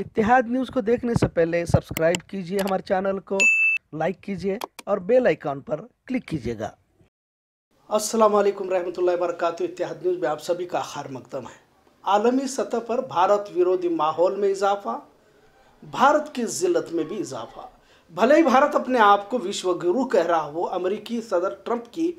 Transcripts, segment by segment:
इतिहाद news को देखने से पहले सब्सक्राइब कीजिए हमारे चैनल को लाइक कीजिए और बेल आइकॉन पर क्लिक कीजिएगा अस्सलाम वालेकुम रहमतुल्लाहि वरकत इतिहाद न्यूज़ में आप सभी का खार मकदम है आलमी सतह पर भारत विरोधी माहौल में इजाफा भारत की जिल्लत में भी इजाफा भले ही भारत अपने आप को विश्व गुरु कह रहा हो अमरीकी सदर ट्रंप की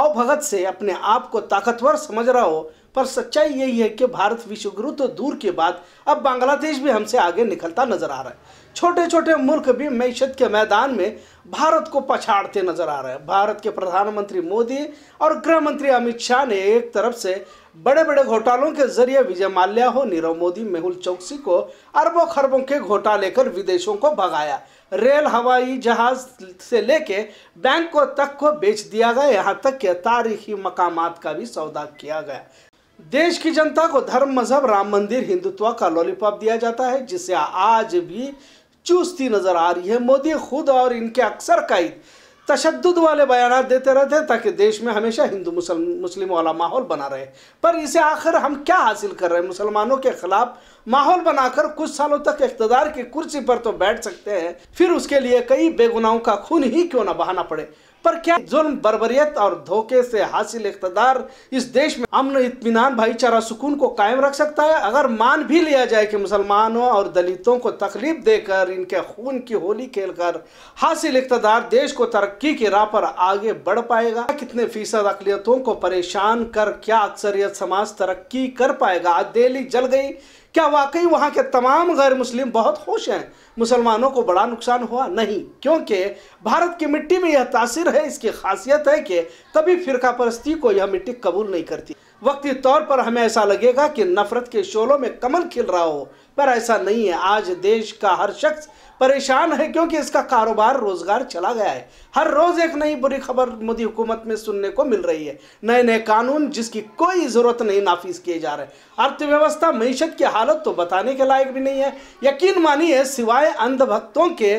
आवभगत से अपने आप को ताकतवर समझ रहा हो पर सच्चाई यही है कि भारत विश्वगुरु तो दूर के बाद अब बांग्लादेश भी हमसे आगे निकलता नजर आ रहा है छोटे छोटे मुल्क भी मैशत के मैदान में भारत को पछाड़ते नजर आ रहे हैं भारत के प्रधानमंत्री मोदी और गृह मंत्री अमित शाह ने एक तरफ से बड़े बड़े घोटालों के जरिए विजय माल्या हो नीरव मोदी मेहुल चौकसी को अरबों खरबों के घोटाले कर विदेशों को भगाया रेल हवाई जहाज से लेके बैंकों तक को बेच दिया गया यहाँ तक के तारीखी मकामात का भी सौदा किया गया देश की जनता को धर्म मजहब राम मंदिर हिंदुत्व का लॉलीपॉप दिया जाता है जिसे आज भी चूसती नजर आ रही है मोदी खुद और इनके अक्सर कई तशद वाले बयान देते रहते हैं ताकि देश में हमेशा हिंदू मुसल मुस्लिम वाला माहौल बना रहे पर इसे आखिर हम क्या हासिल कर रहे हैं मुसलमानों के खिलाफ माहौल बनाकर कुछ सालों तक इकतदार की कुर्सी पर तो बैठ सकते हैं फिर उसके लिए कई बेगुनाहों का खून ही क्यों ना बहाना पड़े पर क्या जुल्म बरबरीत और धोखे से हासिल इकतदार इस देश में अमन इतमान भाईचारा सुकून को कायम रख सकता है अगर मान भी लिया जाए कि मुसलमानों और दलितों को तकलीफ देकर इनके खून की होली खेलकर हासिल इकतदार देश को तरक्की की राह पर आगे बढ़ पाएगा कितने फीसद अकलीतों को परेशान कर क्या अक्सरियत समाज तरक्की कर पाएगा आज दिल्ली जल गई क्या वाकई वहाँ के तमाम गैर मुस्लिम बहुत खुश हैं मुसलमानों को बड़ा नुकसान हुआ नहीं क्योंकि भारत की मिट्टी में यह तासीर है इसकी खासियत है कि कभी फ़िरका परस्ती को यह मिट्टी कबूल नहीं करती वक्ती तौर पर हमें ऐसा लगेगा कि नफरत के शोलों में कमल खिल रहा हो पर ऐसा नहीं है आज देश का हर शख्स परेशान है क्योंकि इसका कारोबार रोजगार चला गया है हर रोज एक नई बुरी खबर मोदी हुकूमत में सुनने को मिल रही है नए नए कानून जिसकी कोई ज़रूरत नहीं नाफिज किए जा रहे अर्थव्यवस्था मीशत की हालत तो बताने के लायक भी नहीं है यकीन मानिए सिवाय अंधभक्तों के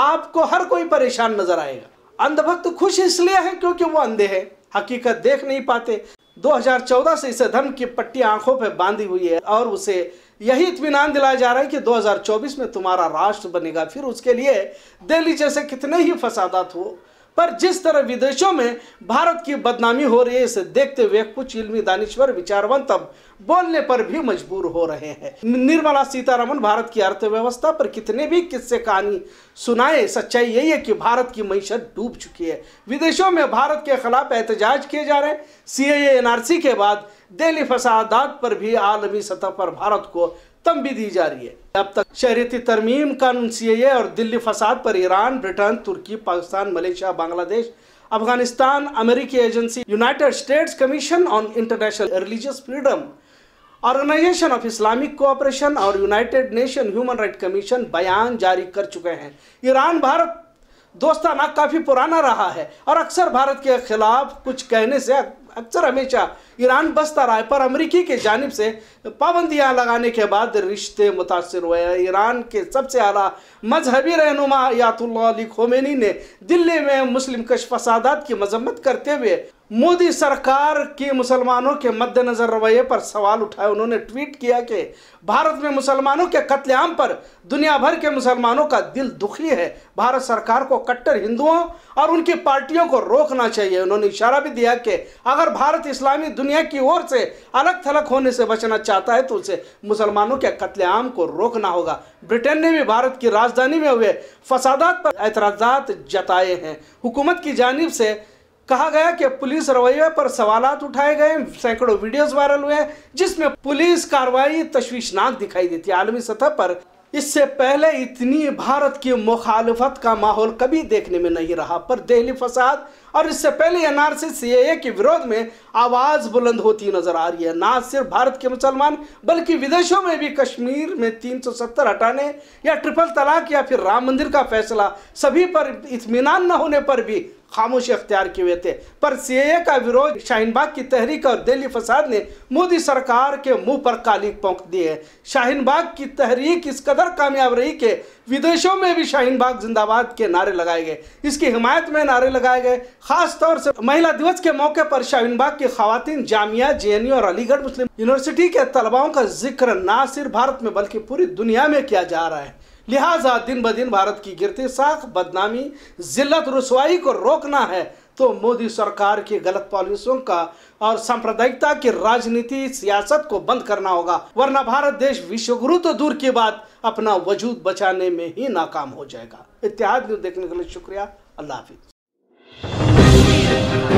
आपको हर कोई परेशान नजर आएगा अंधभक्त खुश इसलिए है क्योंकि वो अंधे है हकीकत देख नहीं पाते 2014 से इसे धर्म की पट्टी आंखों पर बांधी हुई है और उसे यही इतमान दिलाया जा रहा है कि 2024 में तुम्हारा राष्ट्र बनेगा फिर उसके लिए दिल्ली जैसे कितने ही फसादात हो पर जिस तरह विदेशों में भारत की बदनामी हो रही है इसे देखते हुए कुछ इलमी दानश्वर विचारवंत अब बोलने पर भी मजबूर हो रहे हैं निर्मला सीतारमन भारत की अर्थव्यवस्था पर कितने भी किस्से कहानी सुनाए सच्चाई यही है कि भारत की मीशत डूब चुकी है विदेशों में भारत के खिलाफ एहतजाज किए जा रहे हैं सी के बाद दिल्ली फसादात पर भी आलमी सतह पर भारत को तम भी दी जा रही है अब तक शहरी तरमीम कानून सी और दिल्ली फसाद पर ईरान ब्रिटेन तुर्की पाकिस्तान मलेशिया बांग्लादेश अफगानिस्तान अमेरिकी agency United States Commission on International Religious Freedom Organisation of Islamic Cooperation और United Nation Human Right Commission बयान जारी कर चुके हैं ईरान भारत दोस्ताना काफ़ी पुराना रहा है और अक्सर भारत के खिलाफ कुछ कहने से अक्सर हमेशा ईरान बसता रहा है पर अमरीकी के जानब से पाबंदियाँ लगाने के बाद रिश्ते मुतासर हुए हैं ईरान के सबसे अला मजहबी रहनुमा यातुल्ला अली खोमेनी ने दिल्ली में मुस्लिम कश फसादात की मजम्मत करते हुए मोदी सरकार के मुसलमानों के मद्देनज़र रवैये पर सवाल उठाए उन्होंने ट्वीट किया कि भारत में मुसलमानों के कत्लेआम पर दुनिया भर के मुसलमानों का दिल दुखी है भारत सरकार को कट्टर हिंदुओं और उनकी पार्टियों को रोकना चाहिए उन्होंने इशारा भी दिया कि अगर भारत इस्लामी दुनिया की ओर से अलग थलग होने से बचना चाहता है तो उसे मुसलमानों के कत्लेआम को रोकना होगा ब्रिटेन ने भी भारत की राजधानी में हुए फसादात पर एतराज़ात जताए हैं हुकूमत की जानब से कहा गया कि पुलिस रवैये पर सवाल उठाए गए सैकड़ों वीडियोस वायरल हुए जिसमें पुलिस कार्रवाई तश्वीशनाक दिखाई देती है आलमी सतह पर इससे पहले इतनी भारत की मुखालफत का माहौल कभी देखने में नहीं रहा पर दिल्ली फसाद और इससे पहले एनआरसी सीएए के विरोध में आवाज़ बुलंद होती नजर आ रही है ना सिर्फ भारत के मुसलमान बल्कि विदेशों में भी कश्मीर में 370 हटाने या ट्रिपल तलाक या फिर राम मंदिर का फैसला सभी पर इतमान न होने पर भी खामोशी अख्तियार किए हुए थे पर सीए का विरोध शाहीनबाग की तहरीक और दिल्ली फसाद ने मोदी सरकार के मुंह पर काली पोंख दी है शाहीनबाग की तहरीक इस कदर कामयाब रही कि विदेशों में भी शाहीनबाग जिंदाबाद के नारे लगाए गए इसकी हिमायत में नारे लगाए गए खासतौर से महिला दिवस के मौके पर शाहीनबाग की खातन जामिया जे और अलीगढ़ मुस्लिम यूनिवर्सिटी के तलबाओं का जिक्र न सिर्फ भारत में बल्कि पूरी दुनिया में किया जा रहा है लिहाजा दिन ब दिन भारत की गिरती साख बदनामी जिल्लत रसवाई को रोकना है तो मोदी सरकार की गलत पॉलिसियों का और सांप्रदायिकता की राजनीति सियासत को बंद करना होगा वरना भारत देश विश्वगुरु तो दूर की बात अपना वजूद बचाने में ही नाकाम हो जाएगा इतिहाद न्यूज देखने के लिए शुक्रिया अल्लाह हाफिज